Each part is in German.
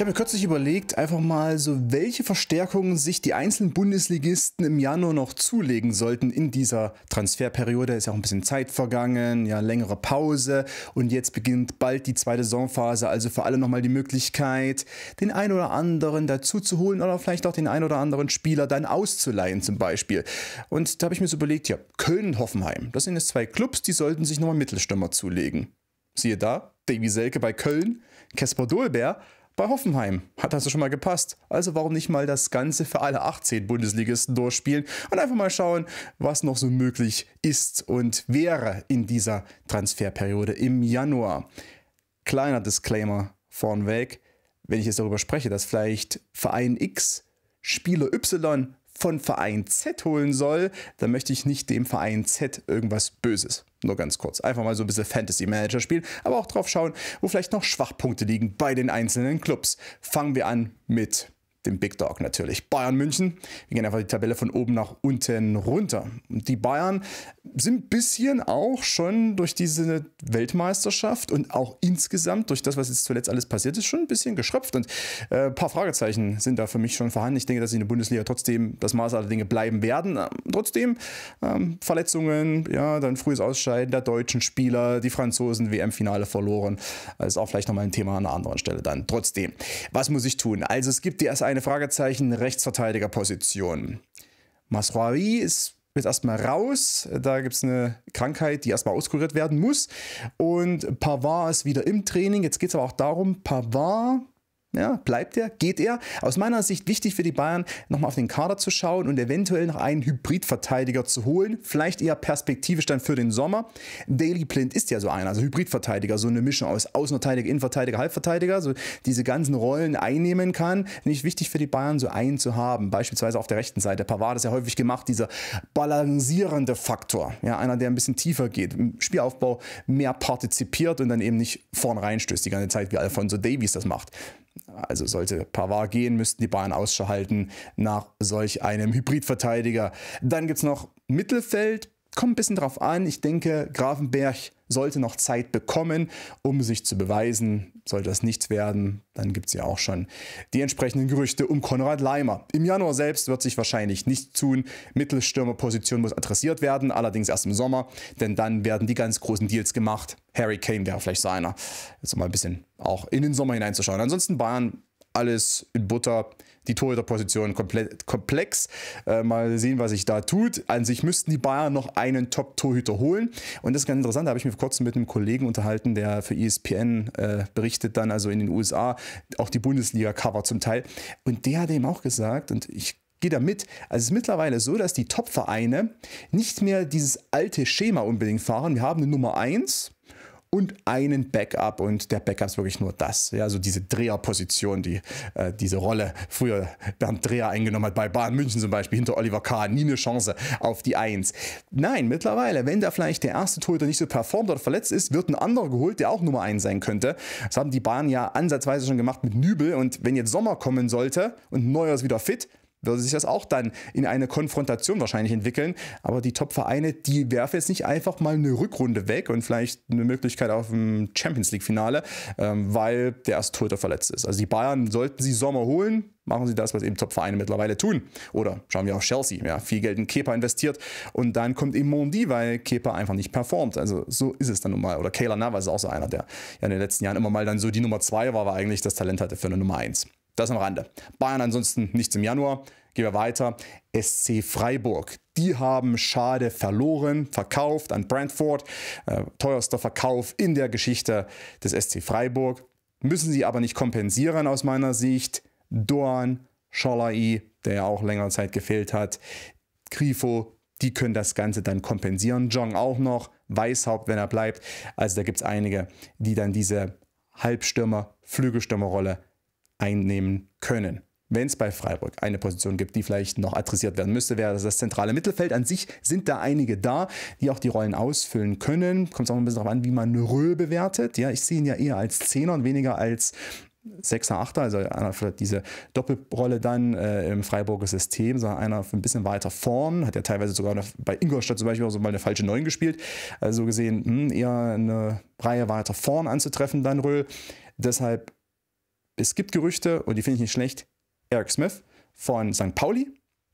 Ich habe mir kürzlich überlegt, einfach mal so, welche Verstärkungen sich die einzelnen Bundesligisten im Januar noch zulegen sollten in dieser Transferperiode. Ist ja auch ein bisschen Zeit vergangen, ja, längere Pause und jetzt beginnt bald die zweite Saisonphase, also für alle nochmal die Möglichkeit, den einen oder anderen dazu zu holen oder vielleicht auch den einen oder anderen Spieler dann auszuleihen zum Beispiel. Und da habe ich mir so überlegt, ja, Köln und Hoffenheim, das sind jetzt zwei Clubs, die sollten sich nochmal Mittelstürmer zulegen. Siehe da, Davy Selke bei Köln, Caspar Dolbeer bei Hoffenheim hat das schon mal gepasst. Also warum nicht mal das Ganze für alle 18 Bundesligisten durchspielen und einfach mal schauen, was noch so möglich ist und wäre in dieser Transferperiode im Januar. Kleiner Disclaimer vornweg, wenn ich jetzt darüber spreche, dass vielleicht Verein X Spieler Y von Verein Z holen soll, dann möchte ich nicht dem Verein Z irgendwas Böses. Nur ganz kurz. Einfach mal so ein bisschen Fantasy Manager spielen, aber auch drauf schauen, wo vielleicht noch Schwachpunkte liegen bei den einzelnen Clubs. Fangen wir an mit dem Big Dog natürlich. Bayern München. Wir gehen einfach die Tabelle von oben nach unten runter. Und die Bayern sind ein bisschen auch schon durch diese Weltmeisterschaft und auch insgesamt durch das, was jetzt zuletzt alles passiert ist, schon ein bisschen geschröpft. Und ein äh, paar Fragezeichen sind da für mich schon vorhanden. Ich denke, dass sie in der Bundesliga trotzdem das Maß aller Dinge bleiben werden. Ähm, trotzdem ähm, Verletzungen, ja, dann frühes Ausscheiden der deutschen Spieler, die Franzosen WM-Finale verloren. Das also ist auch vielleicht nochmal ein Thema an einer anderen Stelle dann. Trotzdem, was muss ich tun? Also es gibt die erste eine Fragezeichen Rechtsverteidigerposition. Masroi ist jetzt erstmal raus. Da gibt es eine Krankheit, die erstmal auskuriert werden muss. Und Pavard ist wieder im Training. Jetzt geht es aber auch darum, Pavard ja, bleibt er? Geht er? Aus meiner Sicht wichtig für die Bayern, nochmal auf den Kader zu schauen und eventuell noch einen Hybridverteidiger zu holen. Vielleicht eher perspektivisch dann für den Sommer. Daily Blind ist ja so einer, also Hybridverteidiger, so eine Mischung aus Außenverteidiger, Innenverteidiger, Halbverteidiger, so diese ganzen Rollen einnehmen kann. Nicht wichtig für die Bayern, so einen zu haben. Beispielsweise auf der rechten Seite. Pavard ist ja häufig gemacht, dieser balancierende Faktor. Ja, einer, der ein bisschen tiefer geht, im Spielaufbau mehr partizipiert und dann eben nicht vorn reinstößt die ganze Zeit, wie Alfonso Davies das macht. Also sollte Pavard gehen, müssten die Bayern Ausschau halten nach solch einem Hybridverteidiger. Dann gibt es noch Mittelfeld, kommt ein bisschen drauf an. Ich denke, Grafenberg sollte noch Zeit bekommen, um sich zu beweisen. Sollte das nichts werden, dann gibt es ja auch schon die entsprechenden Gerüchte um Konrad Leimer. Im Januar selbst wird sich wahrscheinlich nichts tun. Mittelstürmerposition muss adressiert werden, allerdings erst im Sommer, denn dann werden die ganz großen Deals gemacht. Harry Kane wäre vielleicht so einer. Jetzt mal ein bisschen auch in den Sommer hineinzuschauen. Ansonsten Bayern alles in Butter. Die Torhüterposition komplett komplex. Äh, mal sehen, was sich da tut. An sich müssten die Bayern noch einen Top-Torhüter holen. Und das ist ganz interessant, da habe ich mich vor kurzem mit einem Kollegen unterhalten, der für ESPN äh, berichtet dann, also in den USA, auch die Bundesliga-Cover zum Teil. Und der hat eben auch gesagt, und ich gehe da mit. Also es ist mittlerweile so, dass die Top-Vereine nicht mehr dieses alte Schema unbedingt fahren. Wir haben eine Nummer 1, und einen Backup und der Backup ist wirklich nur das. Ja, also diese Dreherposition, die äh, diese Rolle früher Bernd Dreher eingenommen hat bei Bahn München zum Beispiel hinter Oliver Kahn, nie eine Chance auf die Eins. Nein, mittlerweile, wenn da vielleicht der erste Torhüter nicht so performt oder verletzt ist, wird ein anderer geholt, der auch Nummer Eins sein könnte. Das haben die Bayern ja ansatzweise schon gemacht mit Nübel und wenn jetzt Sommer kommen sollte und Neuer ist wieder fit, würde sich das auch dann in eine Konfrontation wahrscheinlich entwickeln. Aber die Top-Vereine, die werfen jetzt nicht einfach mal eine Rückrunde weg und vielleicht eine Möglichkeit auf ein Champions League-Finale, ähm, weil der erst tot oder verletzt ist. Also die Bayern sollten sie Sommer holen, machen sie das, was eben Top-Vereine mittlerweile tun. Oder schauen wir auf Chelsea, ja, viel Geld in Kepa investiert und dann kommt eben Mondi, weil Kepa einfach nicht performt. Also so ist es dann nun mal. Oder Kayla Navas ist auch so einer, der ja in den letzten Jahren immer mal dann so die Nummer zwei war, weil eigentlich das Talent hatte für eine Nummer eins. Das am Rande. Bayern ansonsten nichts im Januar. Gehen wir weiter. SC Freiburg. Die haben Schade verloren, verkauft an Brentford. Äh, teuerster Verkauf in der Geschichte des SC Freiburg. Müssen sie aber nicht kompensieren aus meiner Sicht. Dorn, Scholai, der ja auch längere Zeit gefehlt hat, Grifo, die können das Ganze dann kompensieren. Jong auch noch, Weishaupt, wenn er bleibt. Also da gibt es einige, die dann diese Halbstürmer, Flügelstürmerrolle einnehmen können. Wenn es bei Freiburg eine Position gibt, die vielleicht noch adressiert werden müsste, wäre das das zentrale Mittelfeld. An sich sind da einige da, die auch die Rollen ausfüllen können. Kommt es auch ein bisschen darauf an, wie man Röhl bewertet. Ja, ich sehe ihn ja eher als Zehner und weniger als Sechser, Achter, also einer für diese Doppelrolle dann äh, im Freiburger System, sondern einer für ein bisschen weiter vorn, hat ja teilweise sogar eine, bei Ingolstadt zum Beispiel auch so mal eine falsche Neun gespielt, also gesehen mh, hm, eher eine Reihe weiter vorn anzutreffen, dann Röhl. Deshalb es gibt Gerüchte, und die finde ich nicht schlecht, Eric Smith von St. Pauli,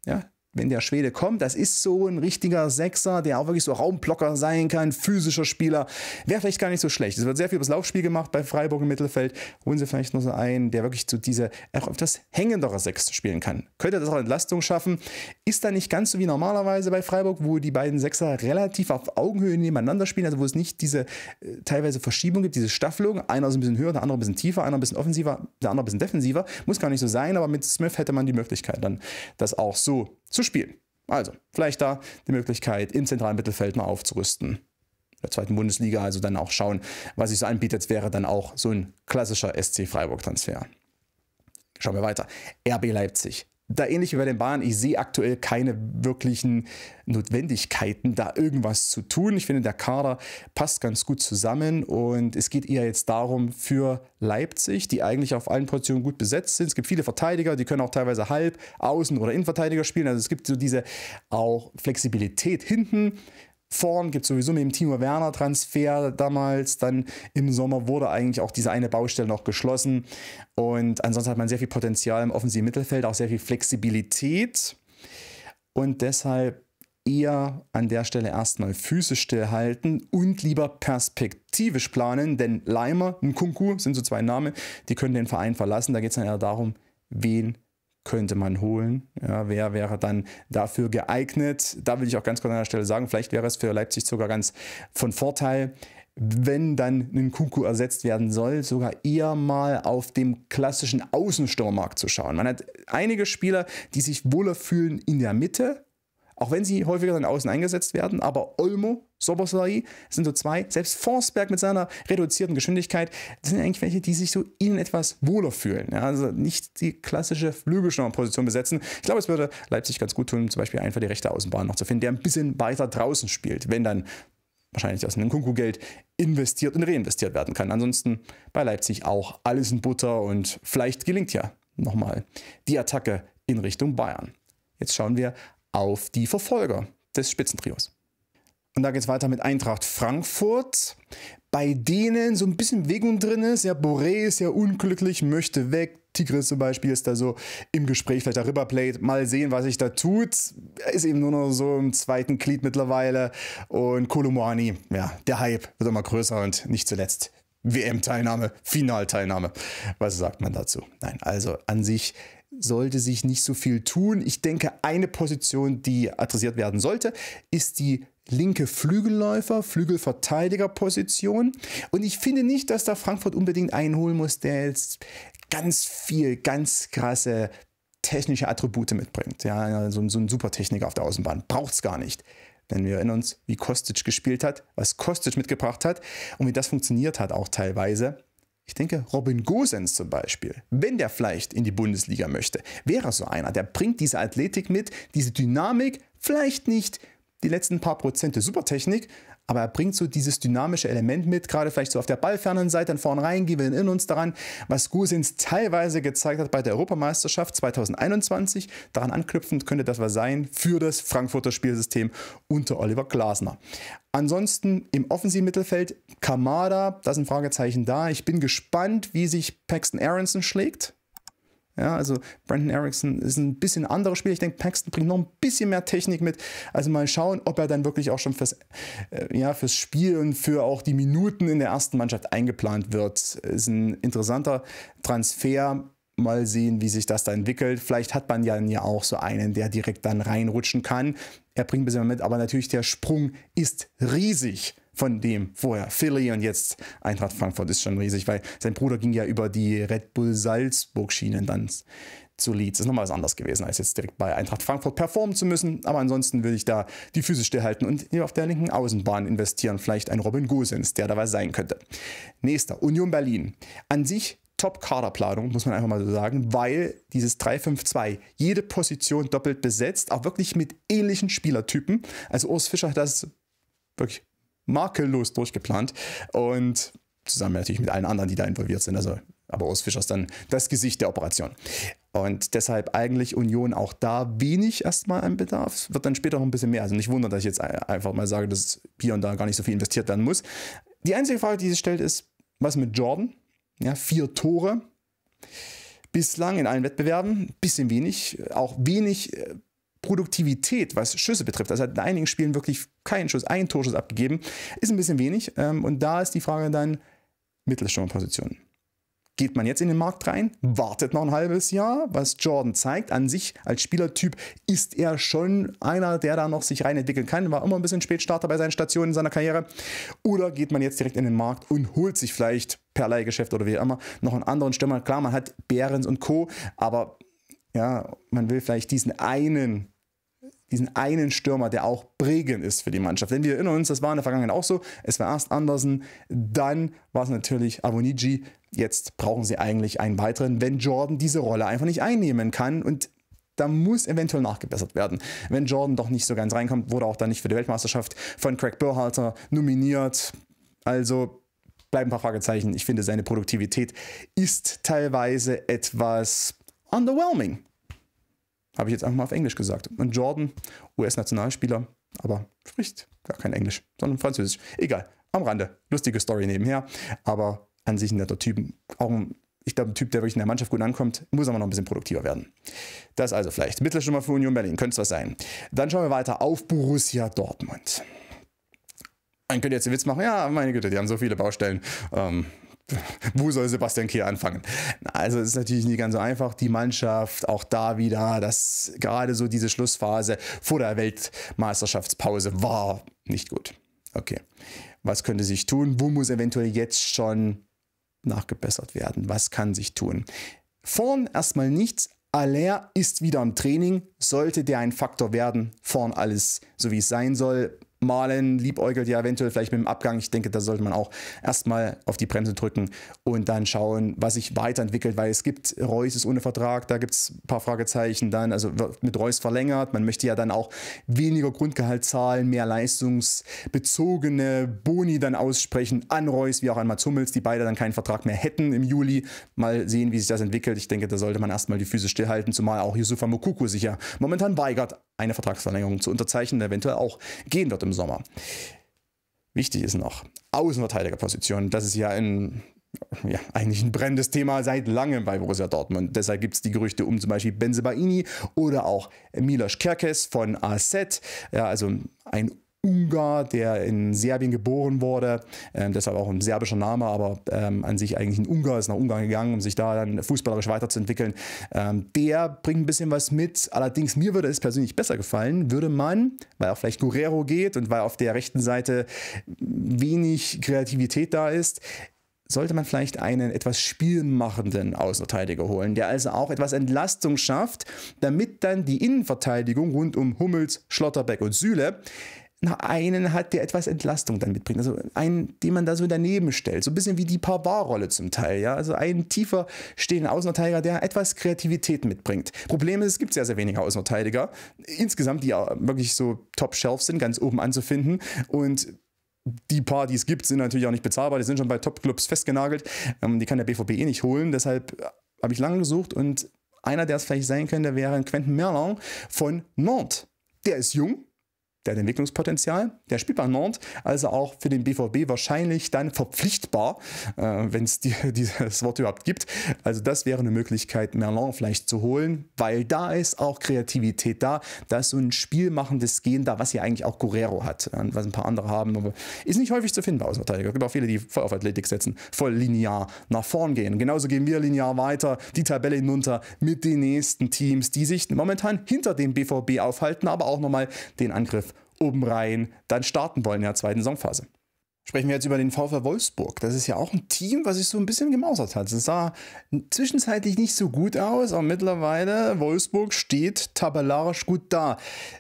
ja, wenn der Schwede kommt, das ist so ein richtiger Sechser, der auch wirklich so Raumblocker sein kann, physischer Spieler. Wäre vielleicht gar nicht so schlecht. Es wird sehr viel übers Laufspiel gemacht bei Freiburg im Mittelfeld. Holen sie vielleicht nur so einen, der wirklich zu so dieser auch etwas hängendere Sechs spielen kann. Könnte das auch Entlastung schaffen. Ist da nicht ganz so wie normalerweise bei Freiburg, wo die beiden Sechser relativ auf Augenhöhe nebeneinander spielen, also wo es nicht diese äh, teilweise Verschiebung gibt, diese Staffelung. Einer ist ein bisschen höher, der andere ein bisschen tiefer, einer ein bisschen offensiver, der andere ein bisschen defensiver. Muss gar nicht so sein, aber mit Smith hätte man die Möglichkeit, dann das auch so zu spielen. Also, vielleicht da die Möglichkeit, im zentralen Mittelfeld mal aufzurüsten. In der zweiten Bundesliga also dann auch schauen, was sich so anbietet, wäre dann auch so ein klassischer SC Freiburg-Transfer. Schauen wir weiter. RB Leipzig, da ähnlich wie bei den Bahnen, ich sehe aktuell keine wirklichen Notwendigkeiten, da irgendwas zu tun. Ich finde, der Kader passt ganz gut zusammen und es geht eher jetzt darum für Leipzig, die eigentlich auf allen Positionen gut besetzt sind. Es gibt viele Verteidiger, die können auch teilweise Halb-, Außen- oder Innenverteidiger spielen. Also es gibt so diese auch Flexibilität hinten vorn gibt es sowieso mit dem Timo Werner Transfer damals. Dann im Sommer wurde eigentlich auch diese eine Baustelle noch geschlossen. Und ansonsten hat man sehr viel Potenzial im offensiven Mittelfeld, auch sehr viel Flexibilität. Und deshalb eher an der Stelle erstmal Füße stillhalten und lieber perspektivisch planen, denn Leimer und Kunku sind so zwei Namen, die können den Verein verlassen. Da geht es dann eher darum, wen könnte man holen. Ja, wer wäre dann dafür geeignet? Da will ich auch ganz kurz an der Stelle sagen, vielleicht wäre es für Leipzig sogar ganz von Vorteil, wenn dann ein Kuku ersetzt werden soll, sogar eher mal auf dem klassischen Außensturmmarkt zu schauen. Man hat einige Spieler, die sich wohler fühlen in der Mitte, auch wenn sie häufiger dann außen eingesetzt werden, aber Olmo, Soboslai sind so zwei, selbst Forsberg mit seiner reduzierten Geschwindigkeit, sind eigentlich welche, die sich so ihnen etwas wohler fühlen. Ja, also nicht die klassische flügelschnorr besetzen. Ich glaube, es würde Leipzig ganz gut tun, zum Beispiel einfach die rechte Außenbahn noch zu finden, der ein bisschen weiter draußen spielt, wenn dann wahrscheinlich aus einem Kunku-Geld investiert und reinvestiert werden kann. Ansonsten bei Leipzig auch alles in Butter und vielleicht gelingt ja nochmal die Attacke in Richtung Bayern. Jetzt schauen wir auf die Verfolger des Spitzentrios. Und da geht es weiter mit Eintracht Frankfurt, bei denen so ein bisschen Bewegung drin ist. Ja, Boré ist ja unglücklich, möchte weg. Tigris zum Beispiel ist da so im Gespräch, vielleicht der Riverplate. Mal sehen, was sich da tut. Er ist eben nur noch so im zweiten Glied mittlerweile. Und Kolomwani, ja, der Hype wird immer größer und nicht zuletzt WM-Teilnahme, Finalteilnahme. Was sagt man dazu? Nein, also an sich sollte sich nicht so viel tun. Ich denke, eine Position, die adressiert werden sollte, ist die linke Flügelläufer, Flügelverteidigerposition. Und ich finde nicht, dass da Frankfurt unbedingt einholen muss, der jetzt ganz viel, ganz krasse technische Attribute mitbringt. Ja, so, so ein Supertechniker auf der Außenbahn braucht es gar nicht. Denn wir erinnern uns, wie Kostic gespielt hat, was Kostic mitgebracht hat und wie das funktioniert hat auch teilweise. Ich denke, Robin Gosens zum Beispiel, wenn der vielleicht in die Bundesliga möchte, wäre so einer. Der bringt diese Athletik mit, diese Dynamik, vielleicht nicht die letzten paar Prozent der Supertechnik, aber er bringt so dieses dynamische Element mit, gerade vielleicht so auf der ballfernen Seite, dann vorne rein, gewinnen in uns daran, was Gusins teilweise gezeigt hat bei der Europameisterschaft 2021. Daran anknüpfend könnte das was sein für das Frankfurter Spielsystem unter Oliver Glasner. Ansonsten im offensiven Mittelfeld Kamada, das ist ein Fragezeichen da. Ich bin gespannt, wie sich Paxton Aronson schlägt. Ja, also Brandon Erickson ist ein bisschen anderes Spiel. Ich denke, Paxton bringt noch ein bisschen mehr Technik mit. Also mal schauen, ob er dann wirklich auch schon fürs, äh, ja, fürs Spiel und für auch die Minuten in der ersten Mannschaft eingeplant wird. Ist ein interessanter Transfer. Mal sehen, wie sich das da entwickelt. Vielleicht hat man ja, ja auch so einen, der direkt dann reinrutschen kann. Er bringt ein bisschen mit, aber natürlich der Sprung ist riesig von dem vorher Philly und jetzt Eintracht Frankfurt ist schon riesig, weil sein Bruder ging ja über die Red Bull Salzburg Schienen dann zu Leeds. Ist nochmal was anderes gewesen, als jetzt direkt bei Eintracht Frankfurt performen zu müssen. Aber ansonsten würde ich da die Füße stillhalten und auf der linken Außenbahn investieren. Vielleicht ein Robin Gosens, der dabei sein könnte. Nächster, Union Berlin. An sich Top-Kaderplanung, muss man einfach mal so sagen, weil dieses 3-5-2 jede Position doppelt besetzt, auch wirklich mit ähnlichen Spielertypen. Also Urs Fischer hat das wirklich makellos durchgeplant. Und zusammen natürlich mit allen anderen, die da involviert sind. Also, aber Urs Fischer ist dann das Gesicht der Operation. Und deshalb eigentlich Union auch da wenig erstmal ein Bedarf. Wird dann später noch ein bisschen mehr. Also nicht wundern, dass ich jetzt einfach mal sage, dass hier und da gar nicht so viel investiert werden muss. Die einzige Frage, die sich stellt, ist, was mit Jordan? Ja, vier Tore. Bislang in allen Wettbewerben, bisschen wenig, auch wenig äh, Produktivität, was Schüsse betrifft, also hat in einigen Spielen wirklich keinen Schuss, einen Torschuss abgegeben, ist ein bisschen wenig. Ähm, und da ist die Frage dann Mittelstürmerposition. Geht man jetzt in den Markt rein, wartet noch ein halbes Jahr, was Jordan zeigt. An sich als Spielertyp ist er schon einer, der da noch sich reinentwickeln kann. War immer ein bisschen Spätstarter bei seinen Stationen in seiner Karriere. Oder geht man jetzt direkt in den Markt und holt sich vielleicht per Leihgeschäft oder wie auch immer noch einen anderen Stürmer. Klar, man hat Behrens und Co., aber ja, man will vielleicht diesen einen diesen einen Stürmer, der auch prägend ist für die Mannschaft. Denn wir erinnern uns, das war in der Vergangenheit auch so. Es war erst Andersen, dann war es natürlich Avoniji. Jetzt brauchen sie eigentlich einen weiteren, wenn Jordan diese Rolle einfach nicht einnehmen kann. Und da muss eventuell nachgebessert werden. Wenn Jordan doch nicht so ganz reinkommt, wurde auch dann nicht für die Weltmeisterschaft von Craig Burhalter nominiert. Also bleiben ein paar Fragezeichen. Ich finde, seine Produktivität ist teilweise etwas underwhelming. Habe ich jetzt einfach mal auf Englisch gesagt. Und Jordan, US-Nationalspieler, aber spricht gar kein Englisch, sondern Französisch. Egal, am Rande. Lustige Story nebenher, aber an sich ein netter Typ. Auch ein, ich glaube, ein Typ, der wirklich in der Mannschaft gut ankommt, muss aber noch ein bisschen produktiver werden. Das also vielleicht. Mittelsche Nummer für Union Berlin, könnte es was sein. Dann schauen wir weiter auf Borussia Dortmund. Man könnte jetzt den Witz machen, ja, meine Güte, die haben so viele Baustellen. Ähm, wo soll Sebastian Kehr anfangen? Also es ist natürlich nicht ganz so einfach. Die Mannschaft, auch da wieder, dass gerade so diese Schlussphase vor der Weltmeisterschaftspause war nicht gut. Okay. Was könnte sich tun? Wo muss eventuell jetzt schon nachgebessert werden? Was kann sich tun? Vorn erstmal nichts. Aller ist wieder im Training. Sollte der ein Faktor werden, vorn alles so wie es sein soll, Malen liebäugelt ja eventuell vielleicht mit dem Abgang. Ich denke, da sollte man auch erstmal auf die Bremse drücken und dann schauen, was sich weiterentwickelt, weil es gibt, Reus ist ohne Vertrag, da gibt es ein paar Fragezeichen dann, also mit Reus verlängert. Man möchte ja dann auch weniger Grundgehalt zahlen, mehr leistungsbezogene Boni dann aussprechen an Reus, wie auch an Mats Hummels, die beide dann keinen Vertrag mehr hätten im Juli. Mal sehen, wie sich das entwickelt. Ich denke, da sollte man erstmal die Füße stillhalten, zumal auch Yusufa Mokuku sich ja momentan weigert, eine Vertragsverlängerung zu unterzeichnen, eventuell auch gehen wird im Sommer. Wichtig ist noch Außenverteidigerposition. Das ist ja ein ja, eigentlich ein brennendes Thema seit langem bei Borussia Dortmund. Deshalb gibt es die Gerüchte um zum Beispiel Benze Baini oder auch Milos Kerkes von AZ. Ja, also ein Ungar, der in Serbien geboren wurde, ähm, deshalb auch ein serbischer Name, aber ähm, an sich eigentlich ein Ungar, ist nach Ungarn gegangen, um sich da dann fußballerisch weiterzuentwickeln. Ähm, der bringt ein bisschen was mit, allerdings mir würde es persönlich besser gefallen, würde man, weil auch vielleicht Guerrero geht und weil auf der rechten Seite wenig Kreativität da ist, sollte man vielleicht einen etwas spielmachenden Außenverteidiger holen, der also auch etwas Entlastung schafft, damit dann die Innenverteidigung rund um Hummels, Schlotterbeck und Süle na, einen hat, der etwas Entlastung dann mitbringt. Also einen, den man da so daneben stellt. So ein bisschen wie die Pavard-Rolle zum Teil. Ja? Also einen tiefer stehenden Außenverteidiger, der etwas Kreativität mitbringt. Problem ist, es gibt sehr, sehr wenige Außenverteidiger. Insgesamt, die ja wirklich so top-shelf sind, ganz oben anzufinden. Und die paar, die es gibt, sind natürlich auch nicht bezahlbar. Die sind schon bei Top-Clubs festgenagelt. Ähm, die kann der BVB eh nicht holen. Deshalb äh, habe ich lange gesucht und einer, der es vielleicht sein könnte, wäre Quentin Merlin von Nantes. Der ist jung, der hat Entwicklungspotenzial. Der spielt bei Nantes, also auch für den BVB wahrscheinlich dann verpflichtbar, äh, wenn es die, dieses Wort überhaupt gibt. Also das wäre eine Möglichkeit, Merlin vielleicht zu holen, weil da ist auch Kreativität da. Da ist so ein spielmachendes Gen da, was ja eigentlich auch Guerrero hat, äh, was ein paar andere haben. Aber ist nicht häufig zu finden bei Außenverteidiger. Es gibt auch viele, die voll auf Athletik setzen, voll linear nach vorn gehen. Genauso gehen wir linear weiter, die Tabelle hinunter mit den nächsten Teams, die sich momentan hinter dem BVB aufhalten, aber auch nochmal den Angriff oben rein dann starten wollen in der zweiten Saisonphase. Sprechen wir jetzt über den VfL Wolfsburg. Das ist ja auch ein Team, was sich so ein bisschen gemausert hat. Es sah zwischenzeitlich nicht so gut aus, aber mittlerweile Wolfsburg steht tabellarisch gut da.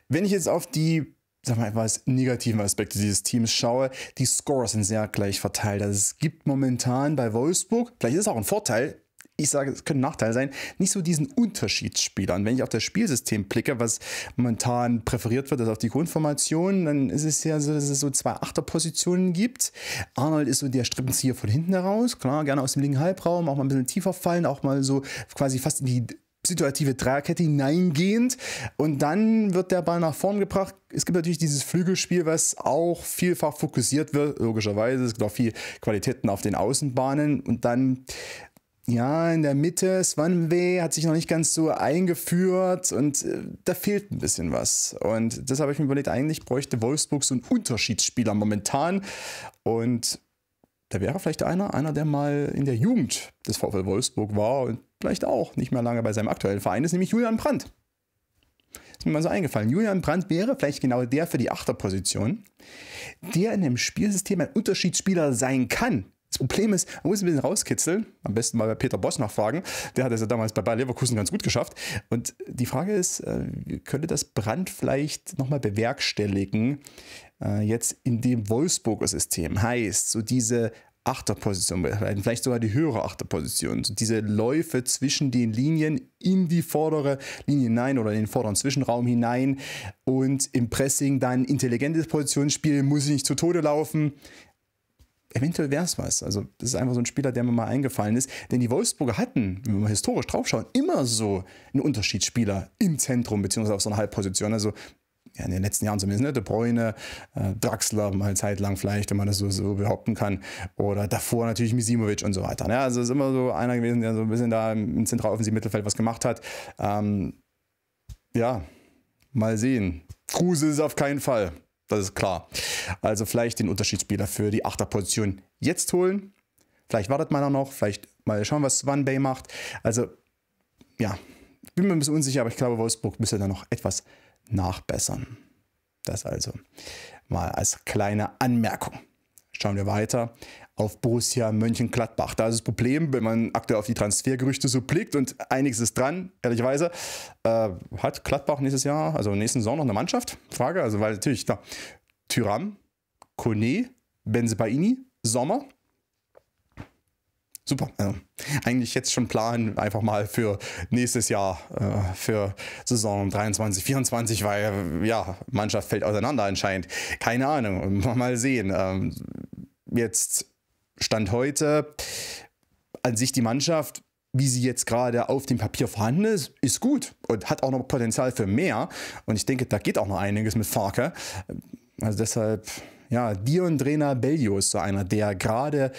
Wenn ich jetzt auf die sag mal, etwas negativen Aspekte dieses Teams schaue, die Scores sind sehr gleich verteilt. Also es gibt momentan bei Wolfsburg, vielleicht ist es auch ein Vorteil, ich sage, es könnte ein Nachteil sein, nicht so diesen Unterschiedsspielern. wenn ich auf das Spielsystem blicke, was momentan präferiert wird, also auf die Grundformation, dann ist es ja so, dass es so zwei Achterpositionen gibt. Arnold ist so der Strippenzieher von hinten heraus, klar, gerne aus dem linken Halbraum, auch mal ein bisschen tiefer fallen, auch mal so quasi fast in die situative Dreierkette hineingehend und dann wird der Ball nach vorn gebracht. Es gibt natürlich dieses Flügelspiel, was auch vielfach fokussiert wird, logischerweise. Es gibt auch viel Qualitäten auf den Außenbahnen und dann ja, in der Mitte, Swanway hat sich noch nicht ganz so eingeführt und äh, da fehlt ein bisschen was. Und das habe ich mir überlegt, eigentlich bräuchte Wolfsburg so einen Unterschiedsspieler momentan. Und da wäre vielleicht einer, einer, der mal in der Jugend des VfL Wolfsburg war und vielleicht auch nicht mehr lange bei seinem aktuellen Verein ist, nämlich Julian Brandt. Ist mir mal so eingefallen. Julian Brandt wäre vielleicht genau der für die Achterposition, der in dem Spielsystem ein Unterschiedsspieler sein kann das Problem ist, man muss ein bisschen rauskitzeln. Am besten mal bei Peter Boss nachfragen. Der hat es ja damals bei Bayer Leverkusen ganz gut geschafft. Und die Frage ist, äh, könnte das Brand vielleicht nochmal bewerkstelligen, äh, jetzt in dem Wolfsburger System? Heißt, so diese Achterposition, vielleicht sogar die höhere Achterposition. Diese Läufe zwischen den Linien in die vordere Linie hinein oder in den vorderen Zwischenraum hinein und im Pressing dann intelligentes Positionsspiel, muss ich nicht zu Tode laufen eventuell wäre es was. Also das ist einfach so ein Spieler, der mir mal eingefallen ist. Denn die Wolfsburger hatten, wenn wir mal historisch draufschauen, immer so einen Unterschiedsspieler im Zentrum beziehungsweise auf so einer Halbposition. Also ja, in den letzten Jahren zumindest, ne? De Bruyne, äh, Draxler mal zeitlang vielleicht, wenn man das so, so behaupten kann. Oder davor natürlich Misimovic und so weiter. Ne? Also es ist immer so einer gewesen, der so ein bisschen da im zentraloffensiven Mittelfeld was gemacht hat. Ähm, ja, mal sehen. Kruse ist auf keinen Fall. Das ist klar. Also vielleicht den Unterschiedsspieler für die Achterposition jetzt holen. Vielleicht wartet man auch noch, vielleicht mal schauen, was Van Bay macht. Also, ja, bin mir ein bisschen unsicher, aber ich glaube, Wolfsburg müsste da noch etwas nachbessern. Das also mal als kleine Anmerkung. Schauen wir weiter auf Borussia Mönchengladbach. Da ist das Problem, wenn man aktuell auf die Transfergerüchte so blickt und einiges ist dran, ehrlicherweise. Äh, hat Gladbach nächstes Jahr, also nächsten Sommer noch eine Mannschaft? Frage, also weil natürlich da Tyram, Kone, Benzebaini, Sommer. Super. Äh, eigentlich jetzt schon planen, einfach mal für nächstes Jahr, äh, für Saison 23, 24, weil ja, Mannschaft fällt auseinander anscheinend. Keine Ahnung, mal sehen. Ähm, jetzt Stand heute an sich die Mannschaft, wie sie jetzt gerade auf dem Papier vorhanden ist, ist gut und hat auch noch Potenzial für mehr. Und ich denke, da geht auch noch einiges mit Farke. Also deshalb, ja, Dion Drena Bellio ist so einer, der gerade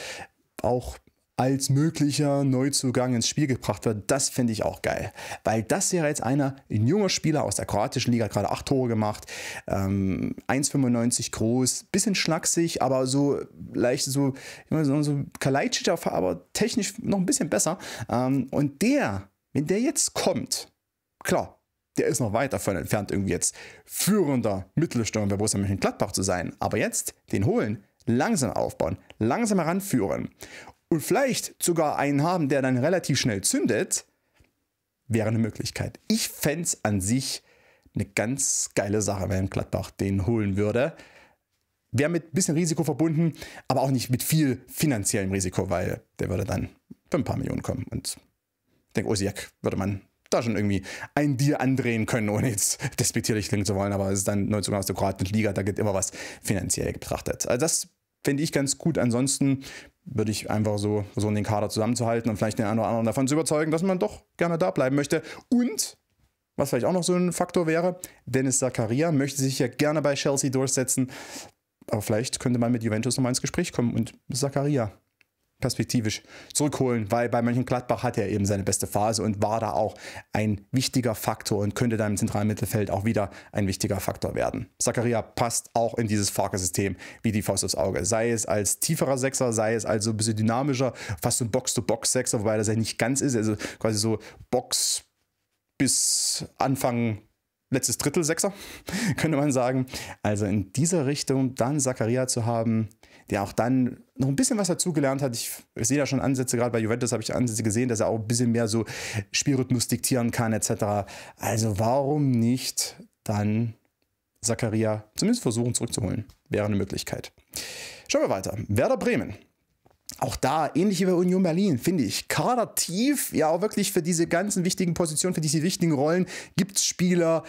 auch als möglicher Neuzugang ins Spiel gebracht wird, das finde ich auch geil. Weil das wäre jetzt einer, ein junger Spieler aus der kroatischen Liga, gerade acht Tore gemacht, ähm, 1,95 groß, bisschen schlaksig, aber so leicht so, so, so Kalajdzic, aber technisch noch ein bisschen besser. Ähm, und der, wenn der jetzt kommt, klar, der ist noch weit davon entfernt, irgendwie jetzt führender Mittelstürmer bei Borussia Mönchengladbach zu sein. Aber jetzt den holen, langsam aufbauen, langsam heranführen und vielleicht sogar einen haben, der dann relativ schnell zündet, wäre eine Möglichkeit. Ich fände es an sich eine ganz geile Sache, wenn ein Gladbach den holen würde. Wäre mit ein bisschen Risiko verbunden, aber auch nicht mit viel finanziellem Risiko, weil der würde dann für ein paar Millionen kommen. Und ich denke, Osiak würde man da schon irgendwie ein Deal andrehen können, ohne jetzt despektierlich klingen zu wollen, aber es ist dann Neuzugang aus der kroatischen Liga, da geht immer was finanziell betrachtet. Also das fände ich ganz gut. Ansonsten würde ich einfach so versuchen, den Kader zusammenzuhalten und vielleicht den einen oder anderen davon zu überzeugen, dass man doch gerne da bleiben möchte. Und, was vielleicht auch noch so ein Faktor wäre, Dennis Zakaria möchte sich ja gerne bei Chelsea durchsetzen. Aber vielleicht könnte man mit Juventus nochmal ins Gespräch kommen und Zakaria perspektivisch zurückholen, weil bei Mönchengladbach hat er eben seine beste Phase und war da auch ein wichtiger Faktor und könnte dann im zentralen Mittelfeld auch wieder ein wichtiger Faktor werden. Zakaria passt auch in dieses Farke-System wie die Faust aufs Auge. Sei es als tieferer Sechser, sei es also ein bisschen dynamischer, fast so ein Box-to-Box-Sechser, wobei das ja nicht ganz ist, also quasi so Box bis Anfang letztes Drittel Sechser, könnte man sagen. Also in dieser Richtung dann Zakaria zu haben, der auch dann noch ein bisschen was dazugelernt hat. Ich, sehe da schon Ansätze, gerade bei Juventus habe ich Ansätze gesehen, dass er auch ein bisschen mehr so Spielrhythmus diktieren kann, etc. Also warum nicht dann Zakaria zumindest versuchen zurückzuholen? Wäre eine Möglichkeit. Schauen wir weiter. Werder Bremen auch da, ähnlich wie bei Union Berlin, finde ich, kadertief, ja auch wirklich für diese ganzen wichtigen Positionen, für diese wichtigen Rollen gibt es Spieler.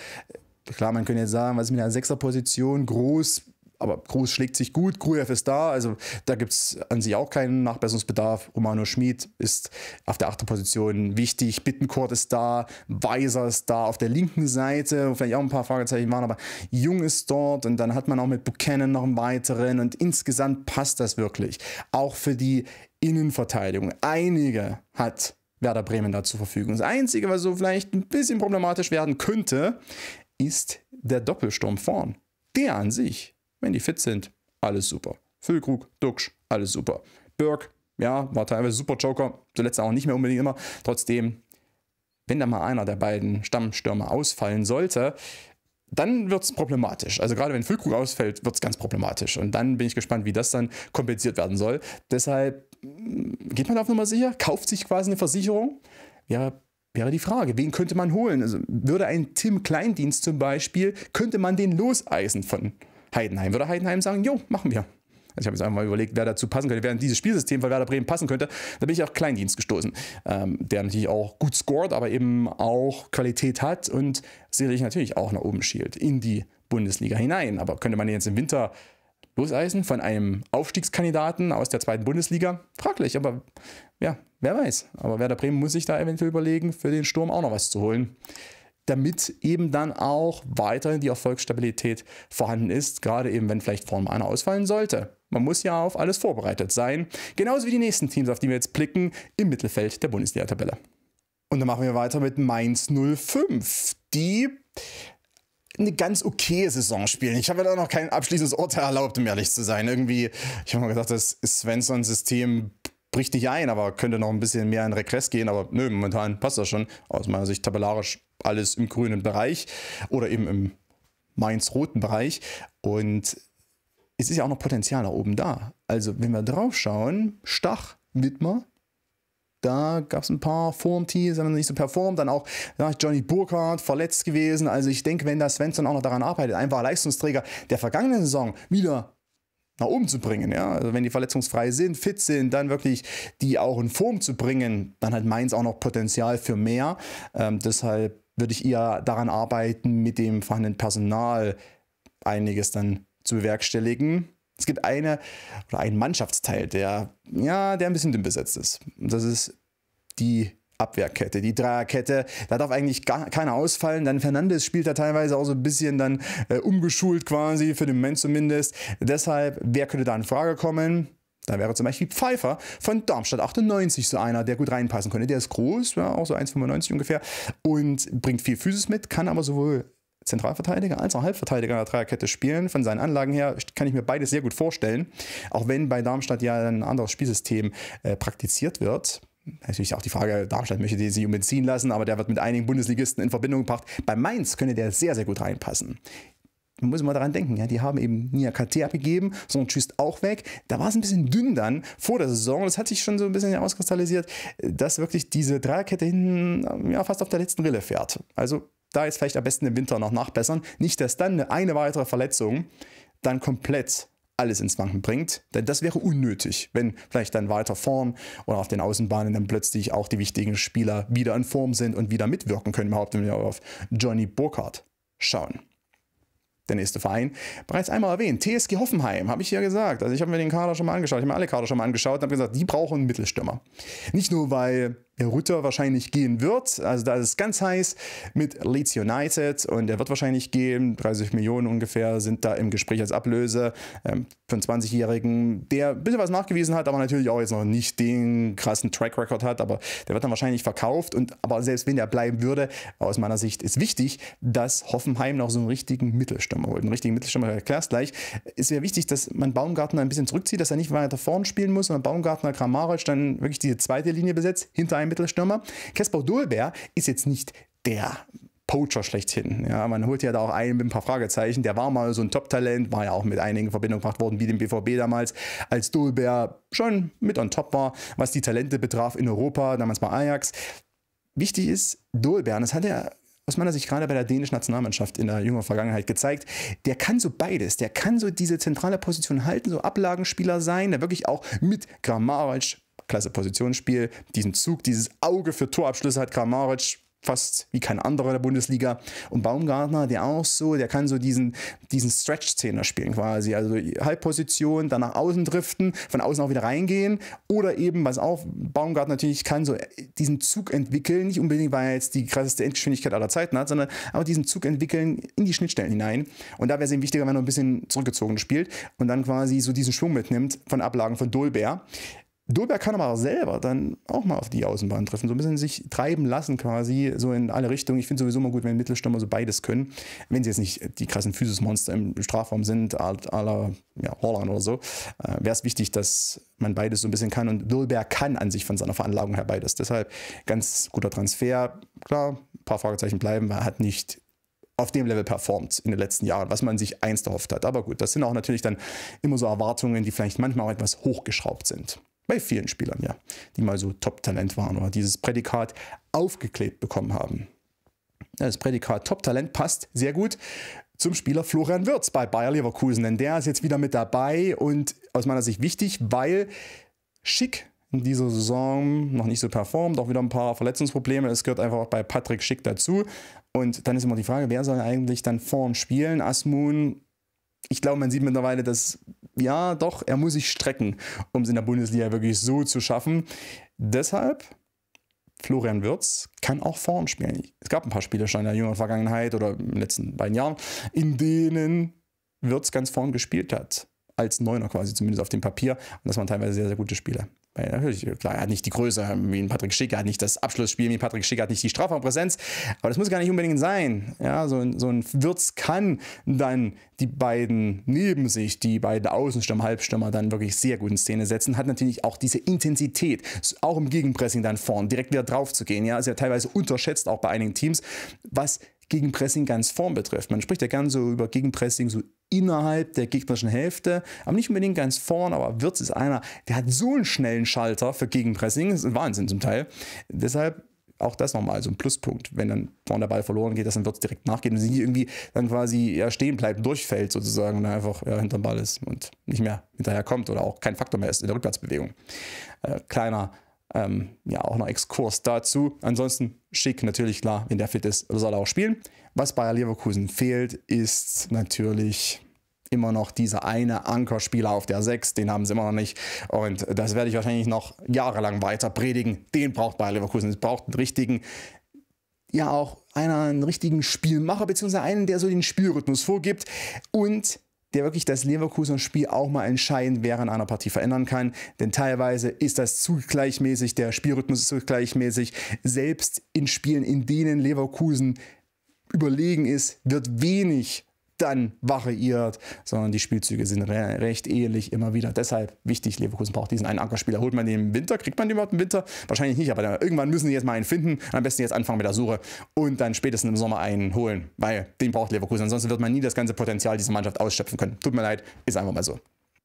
Klar, man könnte jetzt sagen, was ist mit einer Sechserposition? Groß, aber Kruse schlägt sich gut, Krujev ist da, also da gibt es an sich auch keinen Nachbesserungsbedarf. Romano Schmid ist auf der achten Position wichtig, Bittencourt ist da, Weiser ist da auf der linken Seite, wo vielleicht auch ein paar Fragezeichen waren, aber Jung ist dort und dann hat man auch mit Buchanan noch einen weiteren und insgesamt passt das wirklich. Auch für die Innenverteidigung. Einige hat Werder Bremen da zur Verfügung. Das Einzige, was so vielleicht ein bisschen problematisch werden könnte, ist der Doppelsturm vorn. Der an sich wenn die fit sind, alles super. Füllkrug, Duxch, alles super. Birk, ja, war teilweise super Joker, zuletzt auch nicht mehr unbedingt immer. Trotzdem, wenn da mal einer der beiden Stammstürmer ausfallen sollte, dann wird es problematisch. Also gerade wenn Füllkrug ausfällt, wird es ganz problematisch. Und dann bin ich gespannt, wie das dann kompensiert werden soll. Deshalb hm, geht man auf Nummer sicher, kauft sich quasi eine Versicherung. Ja, wäre die Frage, wen könnte man holen? Also würde ein Tim Kleindienst zum Beispiel, könnte man den loseisen von Heidenheim. Würde Heidenheim sagen, jo, machen wir. Also ich habe jetzt einmal überlegt, wer dazu passen könnte, wer in dieses Spielsystem von Werder Bremen passen könnte. Da bin ich auf Kleindienst gestoßen, ähm, der natürlich auch gut scored, aber eben auch Qualität hat und sicherlich natürlich auch nach oben schielt in die Bundesliga hinein. Aber könnte man jetzt im Winter loseisen von einem Aufstiegskandidaten aus der zweiten Bundesliga? Fraglich, aber ja, wer weiß. Aber Werder Bremen muss sich da eventuell überlegen, für den Sturm auch noch was zu holen damit eben dann auch weiterhin die Erfolgsstabilität vorhanden ist, gerade eben wenn vielleicht vorne einer ausfallen sollte. Man muss ja auf alles vorbereitet sein, genauso wie die nächsten Teams, auf die wir jetzt blicken, im Mittelfeld der Bundesliga-Tabelle. Und dann machen wir weiter mit Mainz 05, die eine ganz okay Saison spielen. Ich habe ja da noch kein abschließendes Urteil erlaubt, um ehrlich zu sein. Irgendwie, ich habe mal gedacht, das Svensson-System bricht nicht ein, aber könnte noch ein bisschen mehr in Regress gehen. Aber nö, momentan passt das schon. Aus meiner Sicht tabellarisch alles im grünen Bereich oder eben im Mainz-roten Bereich. Und es ist ja auch noch Potenzial nach oben da. Also, wenn wir drauf schauen, Stach, Wittmer, da gab es ein paar Formteams, haben nicht so performt. Dann auch ja, Johnny Burkhardt verletzt gewesen. Also, ich denke, wenn da Svensson auch noch daran arbeitet, einfach Leistungsträger der vergangenen Saison wieder nach oben zu bringen. Ja? Also wenn die verletzungsfrei sind, fit sind, dann wirklich die auch in Form zu bringen, dann hat Mainz auch noch Potenzial für mehr. Ähm, deshalb würde ich eher daran arbeiten, mit dem vorhandenen Personal einiges dann zu bewerkstelligen. Es gibt eine oder einen Mannschaftsteil, der ja, der ein bisschen dünn besetzt ist. Das ist die Abwehrkette, die Dreierkette. Da darf eigentlich gar keiner ausfallen. Dann Fernandes spielt da teilweise auch so ein bisschen dann äh, umgeschult quasi, für den Moment zumindest. Deshalb, wer könnte da in Frage kommen? Da wäre zum Beispiel Pfeiffer von Darmstadt 98 so einer, der gut reinpassen könnte. Der ist groß, ja, auch so 1,95 ungefähr und bringt viel Physis mit, kann aber sowohl Zentralverteidiger als auch Halbverteidiger in der Dreierkette spielen. Von seinen Anlagen her kann ich mir beides sehr gut vorstellen, auch wenn bei Darmstadt ja ein anderes Spielsystem äh, praktiziert wird. Natürlich auch die Frage, Darmstadt möchte die sie unbedingt ziehen lassen, aber der wird mit einigen Bundesligisten in Verbindung gebracht. Bei Mainz könnte der sehr, sehr gut reinpassen man muss immer daran denken, ja, die haben eben Nia KT abgegeben, sondern Tschüss auch weg. Da war es ein bisschen dünn dann vor der Saison. Das hat sich schon so ein bisschen auskristallisiert, dass wirklich diese Dreierkette hinten ähm, ja, fast auf der letzten Rille fährt. Also da jetzt vielleicht am besten im Winter noch nachbessern. Nicht, dass dann eine weitere Verletzung dann komplett alles ins Wanken bringt, denn das wäre unnötig, wenn vielleicht dann weiter vorn oder auf den Außenbahnen dann plötzlich auch die wichtigen Spieler wieder in Form sind und wieder mitwirken können, überhaupt wenn wir auf Johnny Burkhardt schauen der nächste Verein, bereits einmal erwähnt. TSG Hoffenheim, habe ich ja gesagt. Also ich habe mir den Kader schon mal angeschaut, ich habe mir alle Kader schon mal angeschaut und habe gesagt, die brauchen einen Mittelstürmer. Nicht nur, weil Rütter wahrscheinlich gehen wird. Also da ist es ganz heiß mit Leeds United und er wird wahrscheinlich gehen. 30 Millionen ungefähr sind da im Gespräch als Ablöse ähm, 20-Jährigen, der ein bisschen was nachgewiesen hat, aber natürlich auch jetzt noch nicht den krassen Track Record hat. Aber der wird dann wahrscheinlich verkauft. Und, aber selbst wenn der bleiben würde, aus meiner Sicht ist wichtig, dass Hoffenheim noch so einen richtigen Mittelstürmer holt. Einen richtigen Mittelstürmer, erklärst gleich. Ist ja wichtig, dass man Baumgartner ein bisschen zurückzieht, dass er nicht weiter vorn spielen muss, sondern Baumgartner, Kramaric dann wirklich diese zweite Linie besetzt, hinter einem ein Mittelstürmer. Caspar Dolbeer ist jetzt nicht der Poacher schlechthin. Ja, man holt ja da auch einen mit ein paar Fragezeichen. Der war mal so ein Top-Talent, war ja auch mit einigen Verbindungen gemacht worden, wie dem BVB damals, als Dolbeer schon mit on top war, was die Talente betraf in Europa, damals bei Ajax. Wichtig ist, Dolbär, das hat er aus meiner Sicht gerade bei der dänischen Nationalmannschaft in der jüngeren Vergangenheit gezeigt, der kann so beides. Der kann so diese zentrale Position halten, so Ablagenspieler sein, der wirklich auch mit Grammaric klasse Positionsspiel, diesen Zug, dieses Auge für Torabschlüsse hat Kramaric fast wie kein anderer in der Bundesliga. Und Baumgartner, der auch so, der kann so diesen, diesen stretch szener spielen quasi. Also Halbposition, dann nach außen driften, von außen auch wieder reingehen. Oder eben, was auch Baumgartner natürlich kann, so diesen Zug entwickeln, nicht unbedingt, weil er jetzt die krasseste Endgeschwindigkeit aller Zeiten hat, sondern aber diesen Zug entwickeln in die Schnittstellen hinein. Und da wäre es eben wichtiger, wenn er ein bisschen zurückgezogen spielt und dann quasi so diesen Schwung mitnimmt von Ablagen von Dolbeer. Dolberg kann aber auch selber dann auch mal auf die Außenbahn treffen, so ein bisschen sich treiben lassen quasi, so in alle Richtungen. Ich finde sowieso immer gut, wenn Mittelstürmer so beides können, wenn sie jetzt nicht die krassen Physis-Monster im Strafraum sind, à la ja, Holland oder so, äh, wäre es wichtig, dass man beides so ein bisschen kann und Dolberg kann an sich von seiner Veranlagung her beides. Deshalb ganz guter Transfer, klar, ein paar Fragezeichen bleiben, weil er hat nicht auf dem Level performt in den letzten Jahren, was man sich einst erhofft hat. Aber gut, das sind auch natürlich dann immer so Erwartungen, die vielleicht manchmal auch etwas hochgeschraubt sind. Bei vielen Spielern, ja, die mal so Top-Talent waren oder dieses Prädikat aufgeklebt bekommen haben. Das Prädikat Top-Talent passt sehr gut zum Spieler Florian Wirtz bei Bayer Leverkusen, denn der ist jetzt wieder mit dabei und aus meiner Sicht wichtig, weil Schick in dieser Saison noch nicht so performt, auch wieder ein paar Verletzungsprobleme. Es gehört einfach auch bei Patrick Schick dazu. Und dann ist immer die Frage, wer soll eigentlich dann vorn spielen? Asmun, ich glaube, man sieht mittlerweile, dass ja, doch, er muss sich strecken, um es in der Bundesliga wirklich so zu schaffen. Deshalb, Florian Wirz kann auch vorn spielen. Es gab ein paar Spiele schon in der jüngeren Vergangenheit oder in den letzten beiden Jahren, in denen Wirz ganz vorn gespielt hat. Als Neuner quasi, zumindest auf dem Papier. Und das waren teilweise sehr, sehr gute Spiele natürlich, klar, er hat nicht die Größe ähm, wie ein Patrick Schick, er hat nicht das Abschlussspiel wie ein Patrick Schick, er hat nicht die Strafraumpräsenz. Aber das muss gar nicht unbedingt sein. Ja, so, ein, so ein Wirtz kann dann die beiden neben sich, die beiden Außenstürmer, Halbstürmer dann wirklich sehr gut in Szene setzen. Hat natürlich auch diese Intensität, auch im Gegenpressing dann vorn, direkt wieder drauf zu gehen. Ja, ist ja teilweise unterschätzt auch bei einigen Teams, was Gegenpressing ganz vorn betrifft. Man spricht ja gern so über Gegenpressing, so innerhalb der gegnerischen Hälfte, aber nicht unbedingt ganz vorn, aber Wirtz ist einer, der hat so einen schnellen Schalter für Gegenpressing, das ist ein Wahnsinn zum Teil. Deshalb auch das nochmal so ein Pluspunkt, wenn dann vorne der Ball verloren geht, dass dann Wirtz direkt nachgeht und sie nicht irgendwie dann quasi ja, stehen bleibt, durchfällt sozusagen und dann einfach ja, hinterm Ball ist und nicht mehr hinterher kommt oder auch kein Faktor mehr ist in der Rückwärtsbewegung. Äh, kleiner ähm, ja auch noch Exkurs dazu. Ansonsten schick natürlich klar, wenn der fit ist, soll er auch spielen. Was Bayer Leverkusen fehlt, ist natürlich immer noch dieser eine Ankerspieler auf der 6, den haben sie immer noch nicht. Und das werde ich wahrscheinlich noch jahrelang weiter predigen. Den braucht Bayer Leverkusen. Es braucht einen richtigen, ja auch einen richtigen Spielmacher, beziehungsweise einen, der so den Spielrhythmus vorgibt. Und der wirklich das leverkusen Spiel auch mal entscheidend während einer Partie verändern kann. Denn teilweise ist das zu gleichmäßig, der Spielrhythmus ist zu gleichmäßig. Selbst in Spielen, in denen Leverkusen überlegen ist, wird wenig dann variiert, sondern die Spielzüge sind re recht ähnlich immer wieder. Deshalb wichtig, Leverkusen braucht diesen einen Ankerspieler. Holt man den im Winter? Kriegt man den überhaupt im Winter? Wahrscheinlich nicht, aber dann, irgendwann müssen sie jetzt mal einen finden. Am besten jetzt anfangen mit der Suche und dann spätestens im Sommer einen holen, weil den braucht Leverkusen. Ansonsten wird man nie das ganze Potenzial dieser Mannschaft ausschöpfen können. Tut mir leid, ist einfach mal so.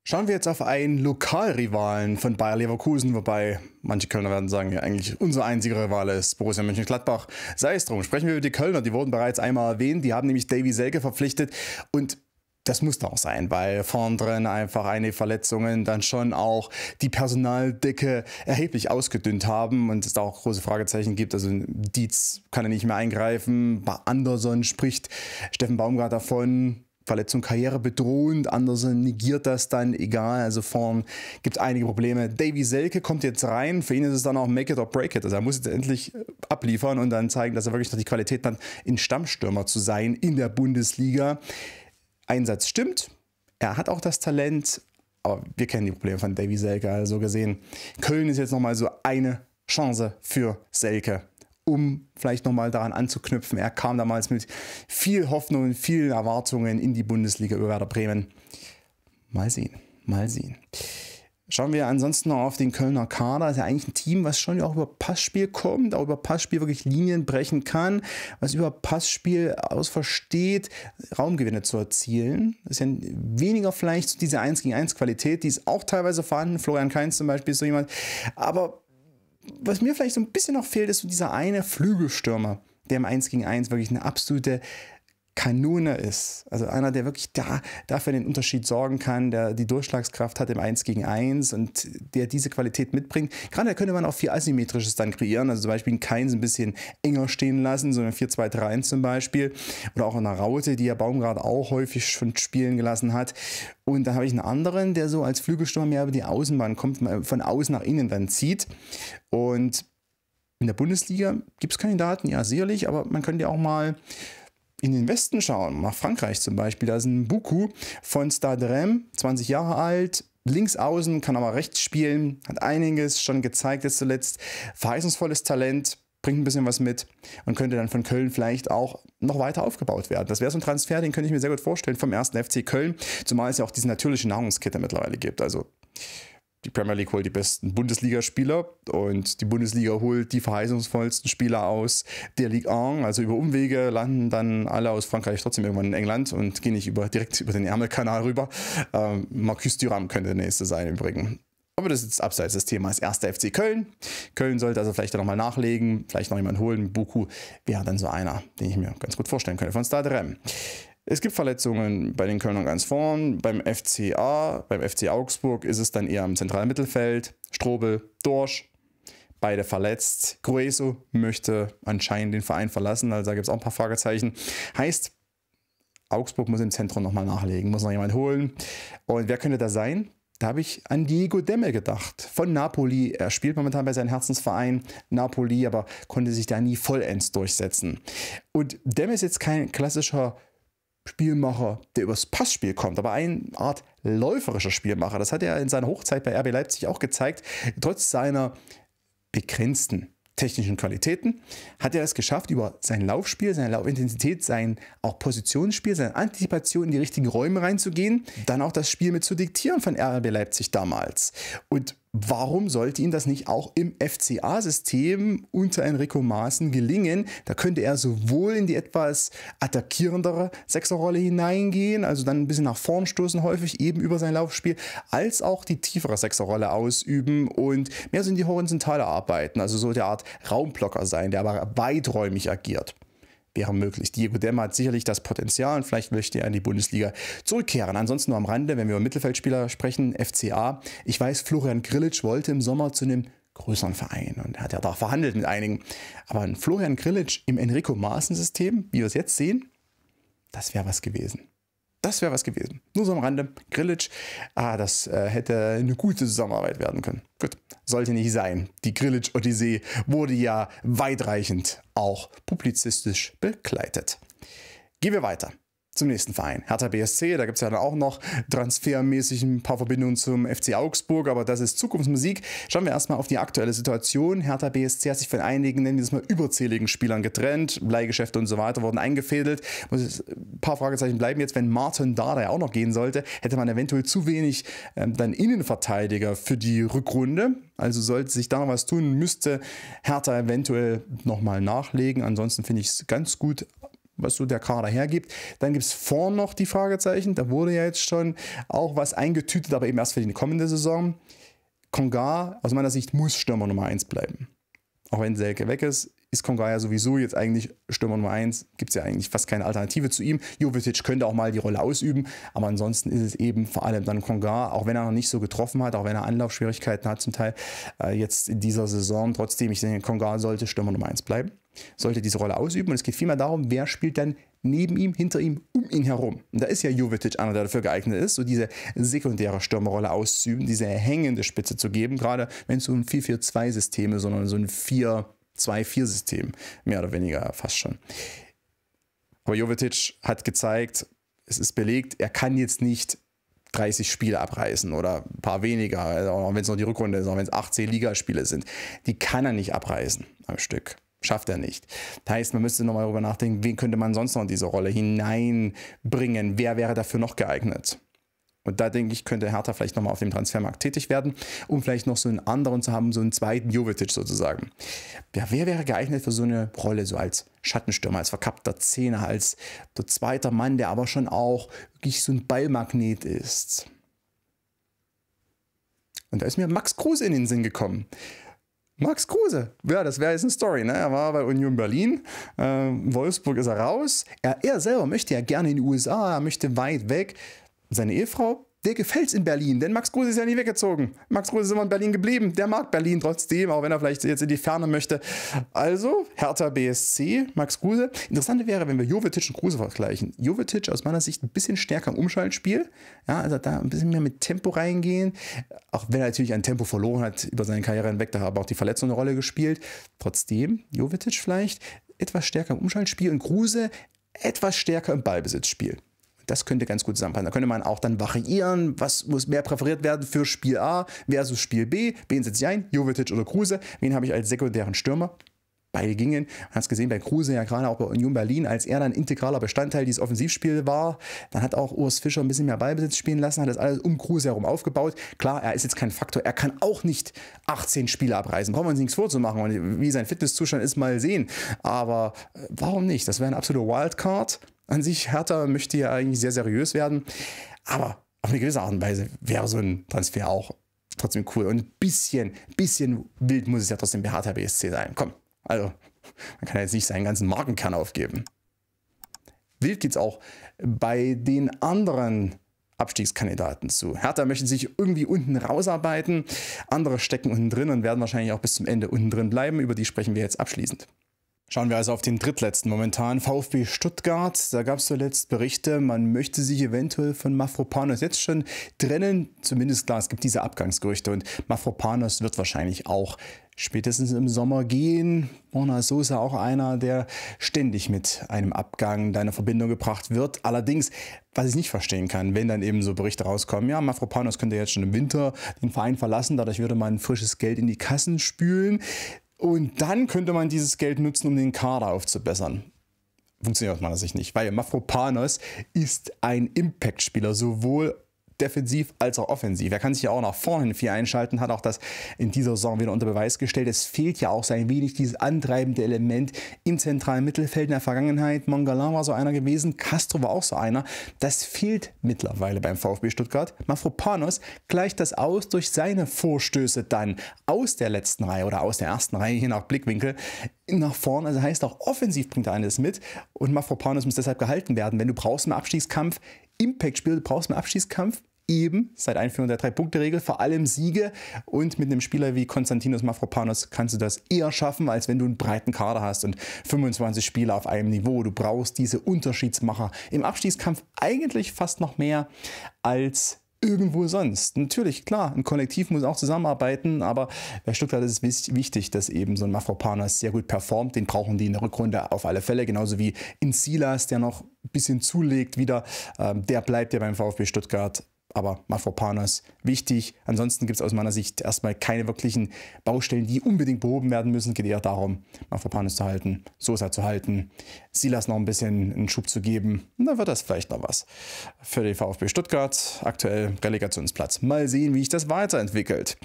Schauen wir jetzt auf einen Lokalrivalen von Bayer Leverkusen, wobei manche Kölner werden sagen, ja, eigentlich unser einziger Rivale ist Borussia Mönchengladbach. Sei es drum, sprechen wir über die Kölner, die wurden bereits einmal erwähnt, die haben nämlich Davy Selke verpflichtet und das muss doch auch sein, weil vorn drin einfach einige Verletzungen dann schon auch die Personaldecke erheblich ausgedünnt haben und es da auch große Fragezeichen gibt. Also Dietz kann er nicht mehr eingreifen, bei Anderson spricht Steffen Baumgart davon, Verletzung karrierebedrohend, andere negiert das dann, egal, also vorn gibt es einige Probleme. Davy Selke kommt jetzt rein, für ihn ist es dann auch Make it or Break it, also er muss jetzt endlich äh, abliefern und dann zeigen, dass er wirklich noch die Qualität hat, in Stammstürmer zu sein in der Bundesliga. Einsatz stimmt, er hat auch das Talent, aber wir kennen die Probleme von Davy Selke, also gesehen, Köln ist jetzt nochmal so eine Chance für Selke um vielleicht nochmal daran anzuknüpfen. Er kam damals mit viel Hoffnung und vielen Erwartungen in die Bundesliga über Werder Bremen. Mal sehen, mal sehen. Schauen wir ansonsten noch auf den Kölner Kader. Das ist ja eigentlich ein Team, was schon auch über Passspiel kommt, auch über Passspiel wirklich Linien brechen kann, was über Passspiel aus versteht, Raumgewinne zu erzielen. Das ist ja weniger vielleicht diese 1 gegen 1 Qualität, die ist auch teilweise vorhanden. Florian Kainz zum Beispiel ist so jemand. Aber was mir vielleicht so ein bisschen noch fehlt, ist so dieser eine Flügelstürmer, der im 1 gegen 1 wirklich eine absolute Kanone ist. Also einer, der wirklich da, dafür den Unterschied sorgen kann, der die Durchschlagskraft hat im 1 gegen 1 und der diese Qualität mitbringt. Gerade da könnte man auch viel Asymmetrisches dann kreieren. Also zum Beispiel einen Keins ein bisschen enger stehen lassen, so eine 4-2-3-1 zum Beispiel. Oder auch in der Raute, die ja Baumgart auch häufig schon spielen gelassen hat. Und dann habe ich einen anderen, der so als Flügelstürmer mehr über die Außenbahn kommt, von außen nach innen dann zieht. Und in der Bundesliga gibt es Kandidaten, ja sicherlich, aber man könnte ja auch mal in den Westen schauen, nach Frankreich zum Beispiel, da ist ein Buku von Stadrem, 20 Jahre alt, links außen, kann aber rechts spielen, hat einiges schon gezeigt jetzt zuletzt, verheißungsvolles Talent, bringt ein bisschen was mit und könnte dann von Köln vielleicht auch noch weiter aufgebaut werden. Das wäre so ein Transfer, den könnte ich mir sehr gut vorstellen vom ersten FC Köln, zumal es ja auch diese natürliche Nahrungskette mittlerweile gibt. Also die Premier League holt die besten Bundesligaspieler und die Bundesliga holt die verheißungsvollsten Spieler aus der Ligue 1. Also über Umwege landen dann alle aus Frankreich trotzdem irgendwann in England und gehen nicht über, direkt über den Ärmelkanal rüber. Ähm, Marcus Thuram könnte der nächste sein übrigens. Aber das ist jetzt abseits des Themas. Erster FC Köln. Köln sollte also vielleicht nochmal nachlegen, vielleicht noch jemanden holen. Buku wäre dann so einer, den ich mir ganz gut vorstellen könnte von Stade Rem. Es gibt Verletzungen bei den Kölnern ganz vorn, beim FCA, beim FC Augsburg ist es dann eher im zentralen Mittelfeld, Strobel, Dorsch, beide verletzt. Grueso möchte anscheinend den Verein verlassen, also da gibt es auch ein paar Fragezeichen. Heißt, Augsburg muss im Zentrum nochmal nachlegen, muss noch jemand holen. Und wer könnte da sein? Da habe ich an Diego Demme gedacht, von Napoli. Er spielt momentan bei seinem Herzensverein Napoli, aber konnte sich da nie vollends durchsetzen. Und Demme ist jetzt kein klassischer Spielmacher, der übers Passspiel kommt, aber eine Art läuferischer Spielmacher. Das hat er in seiner Hochzeit bei RB Leipzig auch gezeigt. Trotz seiner begrenzten technischen Qualitäten hat er es geschafft, über sein Laufspiel, seine Laufintensität, sein auch Positionsspiel, seine Antizipation in die richtigen Räume reinzugehen, dann auch das Spiel mit zu diktieren von RB Leipzig damals. Und Warum sollte ihm das nicht auch im FCA-System unter Enrico Maaßen gelingen? Da könnte er sowohl in die etwas attackierendere Sechserrolle hineingehen, also dann ein bisschen nach vorn stoßen häufig eben über sein Laufspiel, als auch die tiefere Sechserrolle ausüben und mehr so in die horizontale arbeiten, also so der Art Raumblocker sein, der aber weiträumig agiert wäre möglich. Diego Demmer hat sicherlich das Potenzial und vielleicht möchte er in die Bundesliga zurückkehren. Ansonsten nur am Rande, wenn wir über Mittelfeldspieler sprechen, FCA. Ich weiß, Florian Grillitsch wollte im Sommer zu einem größeren Verein und hat ja da verhandelt mit einigen. Aber ein Florian Grillitsch im Enrico Maaßen-System, wie wir es jetzt sehen, das wäre was gewesen. Das wäre was gewesen. Nur so am Rande. Grillage, ah, das äh, hätte eine gute Zusammenarbeit werden können. Gut, sollte nicht sein. Die Grillage Odyssee wurde ja weitreichend auch publizistisch begleitet. Gehen wir weiter zum nächsten Verein. Hertha BSC, da gibt es ja dann auch noch transfermäßig ein paar Verbindungen zum FC Augsburg, aber das ist Zukunftsmusik. Schauen wir erstmal auf die aktuelle Situation. Hertha BSC hat sich von einigen, nennen wir es mal, überzähligen Spielern getrennt. Leihgeschäfte und so weiter wurden eingefädelt. Muss ein paar Fragezeichen bleiben jetzt, wenn Martin Dada auch noch gehen sollte, hätte man eventuell zu wenig ähm, dann Innenverteidiger für die Rückrunde. Also sollte sich da noch was tun, müsste Hertha eventuell nochmal nachlegen. Ansonsten finde ich es ganz gut was so der Kader hergibt. Dann gibt es vorne noch die Fragezeichen. Da wurde ja jetzt schon auch was eingetütet, aber eben erst für die kommende Saison. Konga, aus meiner Sicht, muss Stürmer Nummer 1 bleiben. Auch wenn Selke weg ist, ist Konga ja sowieso jetzt eigentlich Stürmer Nummer 1. Gibt es ja eigentlich fast keine Alternative zu ihm. Jovetic könnte auch mal die Rolle ausüben, aber ansonsten ist es eben vor allem dann Konga, auch wenn er noch nicht so getroffen hat, auch wenn er Anlaufschwierigkeiten hat zum Teil äh, jetzt in dieser Saison. Trotzdem, ich denke, Konga sollte Stürmer Nummer 1 bleiben sollte diese Rolle ausüben. Und es geht vielmehr darum, wer spielt dann neben ihm, hinter ihm, um ihn herum. Und da ist ja Jovetic einer, der dafür geeignet ist, so diese sekundäre Stürmerrolle auszuüben, diese hängende Spitze zu geben, gerade wenn es so ein 4-4-2-System ist, sondern so ein 4-2-4-System, mehr oder weniger fast schon. Aber Jovetic hat gezeigt, es ist belegt, er kann jetzt nicht 30 Spiele abreißen oder ein paar weniger, auch wenn es noch die Rückrunde ist, auch wenn es 18 Ligaspiele sind. Die kann er nicht abreißen am Stück. Schafft er nicht. Das heißt, man müsste nochmal darüber nachdenken, wen könnte man sonst noch in diese Rolle hineinbringen? Wer wäre dafür noch geeignet? Und da denke ich, könnte Hertha vielleicht nochmal auf dem Transfermarkt tätig werden, um vielleicht noch so einen anderen zu haben, so einen zweiten Jovetic sozusagen. Ja, wer wäre geeignet für so eine Rolle, so als Schattenstürmer, als verkappter Zehner, als der zweite Mann, der aber schon auch wirklich so ein Ballmagnet ist? Und da ist mir Max Kruse in den Sinn gekommen. Max Kruse. Ja, das wäre jetzt eine Story. Ne? Er war bei Union Berlin, ähm, Wolfsburg ist er raus. Er, er selber möchte ja gerne in die USA, er möchte weit weg. Seine Ehefrau der gefällt es in Berlin, denn Max Kruse ist ja nie weggezogen. Max Kruse ist immer in Berlin geblieben. Der mag Berlin trotzdem, auch wenn er vielleicht jetzt in die Ferne möchte. Also, Hertha BSC, Max Kruse. Interessant wäre, wenn wir Jovetic und Kruse vergleichen. Jovetic aus meiner Sicht ein bisschen stärker im Umschaltspiel. Ja, also da ein bisschen mehr mit Tempo reingehen. Auch wenn er natürlich ein Tempo verloren hat über seine Karriere hinweg, da hat auch die Verletzung eine Rolle gespielt. Trotzdem, Jovetic vielleicht etwas stärker im Umschaltspiel und Kruse etwas stärker im Ballbesitzspiel. Das könnte ganz gut zusammenpassen. Da könnte man auch dann variieren, was muss mehr präferiert werden für Spiel A versus Spiel B. Wen setze ich ein? Jovetic oder Kruse? Wen habe ich als sekundären Stürmer? Beide gingen. Man hat es gesehen bei Kruse, ja gerade auch bei Union Berlin, als er dann integraler Bestandteil dieses Offensivspiels war. Dann hat auch Urs Fischer ein bisschen mehr Ballbesitz spielen lassen, hat das alles um Kruse herum aufgebaut. Klar, er ist jetzt kein Faktor. Er kann auch nicht 18 Spiele abreißen. Brauchen wir uns nichts vorzumachen. Und wie sein Fitnesszustand ist, mal sehen. Aber äh, warum nicht? Das wäre ein absoluter Wildcard an sich. Hertha möchte ja eigentlich sehr seriös werden, aber auf eine gewisse Art und Weise wäre so ein Transfer auch trotzdem cool. Und ein bisschen, bisschen wild muss es ja trotzdem bei Hertha BSC sein. Komm, also man kann ja jetzt nicht seinen ganzen Markenkern aufgeben. Wild geht es auch bei den anderen Abstiegskandidaten zu. Hertha möchte sich irgendwie unten rausarbeiten, andere stecken unten drin und werden wahrscheinlich auch bis zum Ende unten drin bleiben. Über die sprechen wir jetzt abschließend. Schauen wir also auf den drittletzten momentan. VfB Stuttgart, da gab es zuletzt Berichte, man möchte sich eventuell von Mafropanos jetzt schon trennen. Zumindest klar, es gibt diese Abgangsgerüchte und Mafropanos wird wahrscheinlich auch spätestens im Sommer gehen. Borna Sosa auch einer, der ständig mit einem Abgang deiner Verbindung gebracht wird. Allerdings, was ich nicht verstehen kann, wenn dann eben so Berichte rauskommen, ja, Mafropanos könnte jetzt schon im Winter den Verein verlassen, dadurch würde man frisches Geld in die Kassen spülen. Und dann könnte man dieses Geld nutzen, um den Kader aufzubessern. Funktioniert aus meiner Sicht nicht, weil Mafropanos ist ein Impact-Spieler, sowohl defensiv als auch offensiv. Er kann sich ja auch nach vorne viel einschalten, hat auch das in dieser Saison wieder unter Beweis gestellt. Es fehlt ja auch sein wenig dieses antreibende Element im zentralen Mittelfeld in der Vergangenheit. Mangala war so einer gewesen, Castro war auch so einer. Das fehlt mittlerweile beim VfB Stuttgart. Mafropanos gleicht das aus durch seine Vorstöße dann aus der letzten Reihe oder aus der ersten Reihe, je nach Blickwinkel, nach vorne, also heißt auch offensiv bringt er eines mit und Mafropanus muss deshalb gehalten werden. Wenn du brauchst einen Abstiegskampf, Impact-Spiel, du brauchst einen Abstiegskampf, eben seit Einführung der Drei-Punkte-Regel, vor allem Siege und mit einem Spieler wie Konstantinos Mafropanos kannst du das eher schaffen, als wenn du einen breiten Kader hast und 25 Spieler auf einem Niveau. Du brauchst diese Unterschiedsmacher im Abstiegskampf eigentlich fast noch mehr als irgendwo sonst. Natürlich, klar, ein Kollektiv muss auch zusammenarbeiten, aber bei Stuttgart ist es wichtig, dass eben so ein Mafropanas sehr gut performt. Den brauchen die in der Rückrunde auf alle Fälle, genauso wie in Silas, der noch ein bisschen zulegt wieder. Ähm, der bleibt ja beim VfB Stuttgart aber Mafropaner ist wichtig. Ansonsten gibt es aus meiner Sicht erstmal keine wirklichen Baustellen, die unbedingt behoben werden müssen. Geht eher darum, Mafropanis zu halten, Sosa zu halten, Silas noch ein bisschen einen Schub zu geben. Und dann wird das vielleicht noch was für die VfB Stuttgart. Aktuell Relegationsplatz. Mal sehen, wie sich das weiterentwickelt.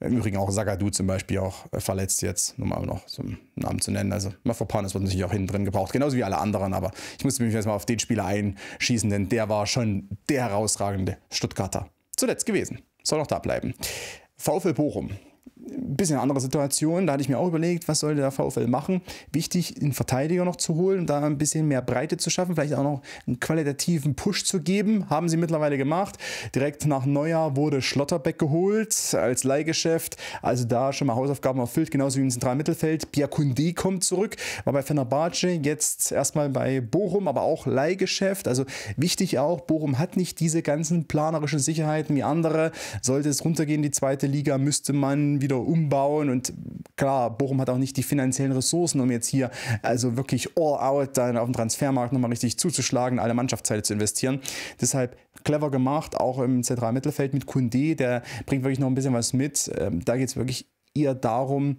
Im Übrigen auch Sagadu zum Beispiel auch äh, verletzt jetzt, nur mal noch so einen Namen zu nennen. Also Mafropanos wird natürlich auch hinten drin gebraucht, genauso wie alle anderen, aber ich musste mich jetzt mal auf den Spieler einschießen, denn der war schon der herausragende Stuttgarter. Zuletzt gewesen. Soll noch da bleiben. VfL Bochum ein bisschen andere Situation. Da hatte ich mir auch überlegt, was sollte der VfL machen? Wichtig, einen Verteidiger noch zu holen, da ein bisschen mehr Breite zu schaffen, vielleicht auch noch einen qualitativen Push zu geben. Haben sie mittlerweile gemacht. Direkt nach Neujahr wurde Schlotterbeck geholt als Leihgeschäft. Also da schon mal Hausaufgaben erfüllt, genauso wie im zentralen Mittelfeld. Biakundi kommt zurück, war bei Fenerbahce, jetzt erstmal bei Bochum, aber auch Leihgeschäft. Also wichtig auch, Bochum hat nicht diese ganzen planerischen Sicherheiten wie andere. Sollte es runtergehen, die zweite Liga, müsste man wieder umbauen. Und klar, Bochum hat auch nicht die finanziellen Ressourcen, um jetzt hier also wirklich all out dann auf dem Transfermarkt nochmal richtig zuzuschlagen, alle Mannschaftsteile zu investieren. Deshalb clever gemacht, auch im zentralen Mittelfeld mit Kunde, der bringt wirklich noch ein bisschen was mit. Ähm, da geht es wirklich eher darum,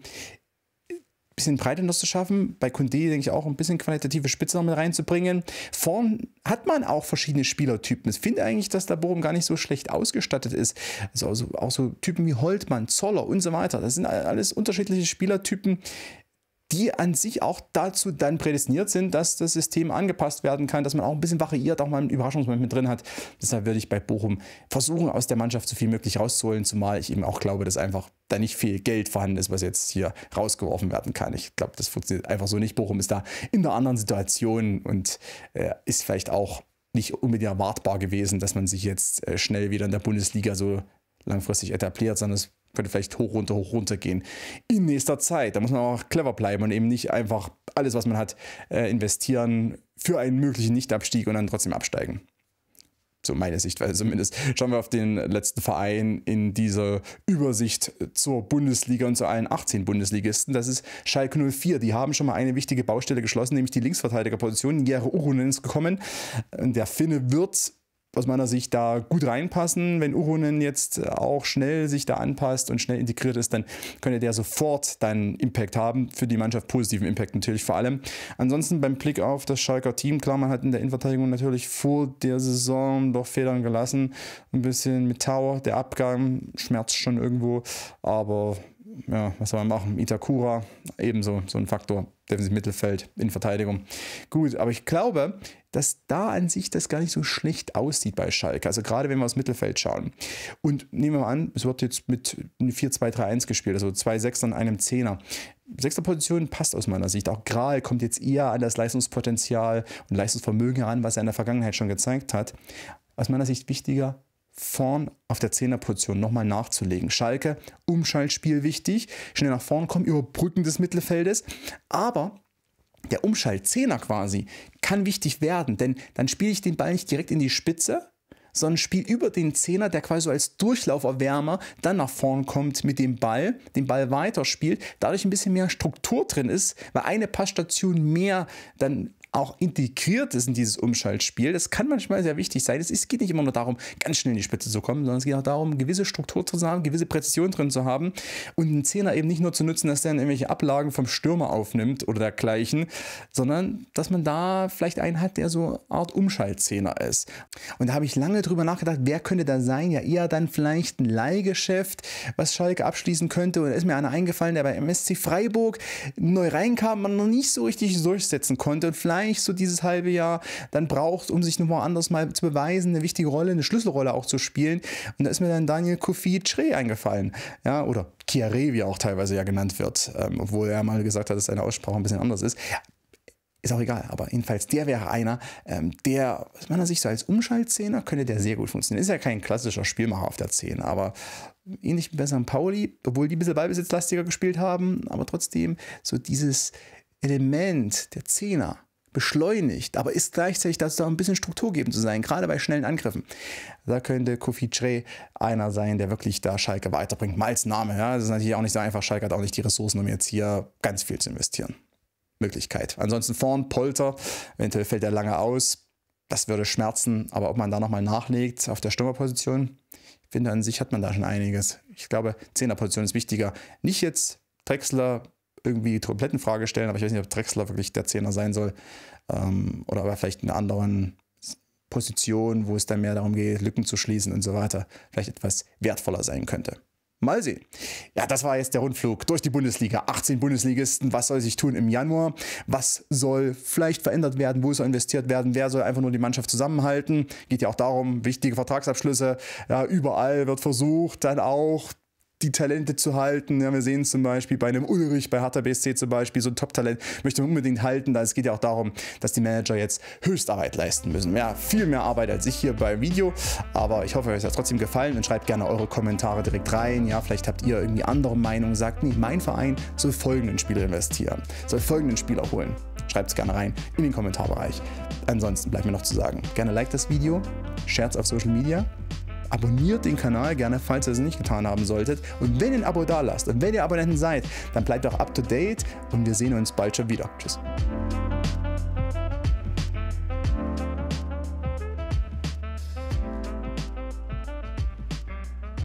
bisschen Breite noch zu schaffen. Bei Kunde denke ich auch ein bisschen qualitative Spitze noch mit reinzubringen. Vorn hat man auch verschiedene Spielertypen. Ich finde eigentlich, dass der Bochum gar nicht so schlecht ausgestattet ist. also, also auch so Typen wie Holtmann, Zoller und so weiter. Das sind alles unterschiedliche Spielertypen, die an sich auch dazu dann prädestiniert sind, dass das System angepasst werden kann, dass man auch ein bisschen variiert, auch mal einen Überraschungsmoment mit drin hat. Deshalb würde ich bei Bochum versuchen, aus der Mannschaft so viel möglich rauszuholen, zumal ich eben auch glaube, dass einfach da nicht viel Geld vorhanden ist, was jetzt hier rausgeworfen werden kann. Ich glaube, das funktioniert einfach so nicht. Bochum ist da in einer anderen Situation und äh, ist vielleicht auch nicht unbedingt erwartbar gewesen, dass man sich jetzt äh, schnell wieder in der Bundesliga so langfristig etabliert, sondern es könnte vielleicht hoch, runter, hoch, runter gehen. In nächster Zeit. Da muss man auch clever bleiben und eben nicht einfach alles, was man hat, äh, investieren für einen möglichen Nichtabstieg und dann trotzdem absteigen. So meine Sichtweise zumindest. Schauen wir auf den letzten Verein in dieser Übersicht zur Bundesliga und zu allen 18 Bundesligisten. Das ist Schalke 04. Die haben schon mal eine wichtige Baustelle geschlossen, nämlich die Linksverteidigerposition. Jere Urunen ist gekommen. Der Finne wird aus meiner Sicht da gut reinpassen. Wenn Urunen jetzt äh, auch schnell sich da anpasst und schnell integriert ist, dann könnte der sofort deinen Impact haben. Für die Mannschaft positiven Impact natürlich vor allem. Ansonsten beim Blick auf das Schalker Team, klar, man hat in der Innenverteidigung natürlich vor der Saison doch Federn gelassen. Ein bisschen mit Tower, der Abgang schmerzt schon irgendwo. Aber ja, was soll man machen? Itakura, ebenso so ein Faktor. Defensiv Mittelfeld in Gut, aber ich glaube, dass da an sich das gar nicht so schlecht aussieht bei Schalke. Also gerade wenn wir aufs Mittelfeld schauen. Und nehmen wir mal an, es wird jetzt mit 4-2-3-1 gespielt, also zwei Sechsern, einem Zehner. Sechster Position passt aus meiner Sicht. Auch Gral kommt jetzt eher an das Leistungspotenzial und Leistungsvermögen heran, was er in der Vergangenheit schon gezeigt hat. Aus meiner Sicht wichtiger, vorn auf der Zehnerposition nochmal nachzulegen. Schalke, Umschaltspiel wichtig, schnell nach vorn kommen, überbrücken des Mittelfeldes. Aber der Umschalt-Zehner quasi, kann wichtig werden, denn dann spiele ich den Ball nicht direkt in die Spitze, sondern spiele über den Zehner, der quasi so als Durchlauferwärmer dann nach vorn kommt mit dem Ball, den Ball weiterspielt, dadurch ein bisschen mehr Struktur drin ist, weil eine Passstation mehr dann auch integriert ist in dieses Umschaltspiel. Das kann manchmal sehr wichtig sein. Es geht nicht immer nur darum, ganz schnell in die Spitze zu kommen, sondern es geht auch darum, gewisse Struktur zu haben, gewisse Präzision drin zu haben und einen Zehner eben nicht nur zu nutzen, dass der dann irgendwelche Ablagen vom Stürmer aufnimmt oder dergleichen, sondern dass man da vielleicht einen hat, der so eine Art Umschaltzehner ist. Und da habe ich lange drüber nachgedacht, wer könnte da sein? Ja, eher dann vielleicht ein Leihgeschäft, was Schalke abschließen könnte. Und da ist mir einer eingefallen, der bei MSC Freiburg neu reinkam, man noch nicht so richtig durchsetzen konnte und vielleicht vielleicht so dieses halbe Jahr dann braucht, um sich nochmal anders mal zu beweisen, eine wichtige Rolle, eine Schlüsselrolle auch zu spielen. Und da ist mir dann Daniel Kofi Tre eingefallen. Ja, oder Chiare, wie er auch teilweise ja genannt wird, ähm, obwohl er mal gesagt hat, dass seine Aussprache ein bisschen anders ist. Ist auch egal, aber jedenfalls, der wäre einer, ähm, der aus meiner Sicht so als Umschaltzehner könnte der sehr gut funktionieren. Ist ja kein klassischer Spielmacher auf der 10, aber ähnlich wie bei St. Pauli, obwohl die ein bisschen ballbesitzlastiger gespielt haben, aber trotzdem so dieses Element der Zehner beschleunigt, aber ist gleichzeitig dazu auch ein bisschen strukturgebend zu sein, gerade bei schnellen Angriffen. Da könnte Kofi Tre einer sein, der wirklich da Schalke weiterbringt. Mal als Name, ja, das ist natürlich auch nicht so einfach. Schalke hat auch nicht die Ressourcen, um jetzt hier ganz viel zu investieren. Möglichkeit. Ansonsten vorn Polter, eventuell fällt er lange aus. Das würde schmerzen, aber ob man da nochmal nachlegt auf der Stürmerposition, ich finde an sich hat man da schon einiges. Ich glaube, Zehnerposition ist wichtiger. Nicht jetzt Drexler, irgendwie Frage stellen, aber ich weiß nicht, ob Drexler wirklich der Zehner sein soll. Ähm, oder aber vielleicht in einer anderen Position, wo es dann mehr darum geht, Lücken zu schließen und so weiter, vielleicht etwas wertvoller sein könnte. Mal sehen. Ja, das war jetzt der Rundflug durch die Bundesliga. 18 Bundesligisten. Was soll sich tun im Januar? Was soll vielleicht verändert werden? Wo soll investiert werden? Wer soll einfach nur die Mannschaft zusammenhalten? Geht ja auch darum, wichtige Vertragsabschlüsse. Ja, überall wird versucht, dann auch die Talente zu halten. Ja, wir sehen zum Beispiel bei einem Ulrich, bei Hertha BSC zum Beispiel, so ein Top-Talent möchte man unbedingt halten. Da es geht ja auch darum, dass die Manager jetzt Höchstarbeit leisten müssen. Ja, viel mehr Arbeit als ich hier beim Video. Aber ich hoffe, euch hat es trotzdem gefallen und schreibt gerne eure Kommentare direkt rein. Ja, vielleicht habt ihr irgendwie andere Meinungen. sagt nicht, mein Verein soll folgenden Spieler investieren, soll folgenden Spieler holen. Schreibt es gerne rein in den Kommentarbereich. Ansonsten bleibt mir noch zu sagen, gerne like das Video, shares auf Social Media abonniert den Kanal gerne, falls ihr es nicht getan haben solltet. Und wenn ihr ein Abo da lasst und wenn ihr Abonnenten seid, dann bleibt auch up to date und wir sehen uns bald schon wieder. Tschüss.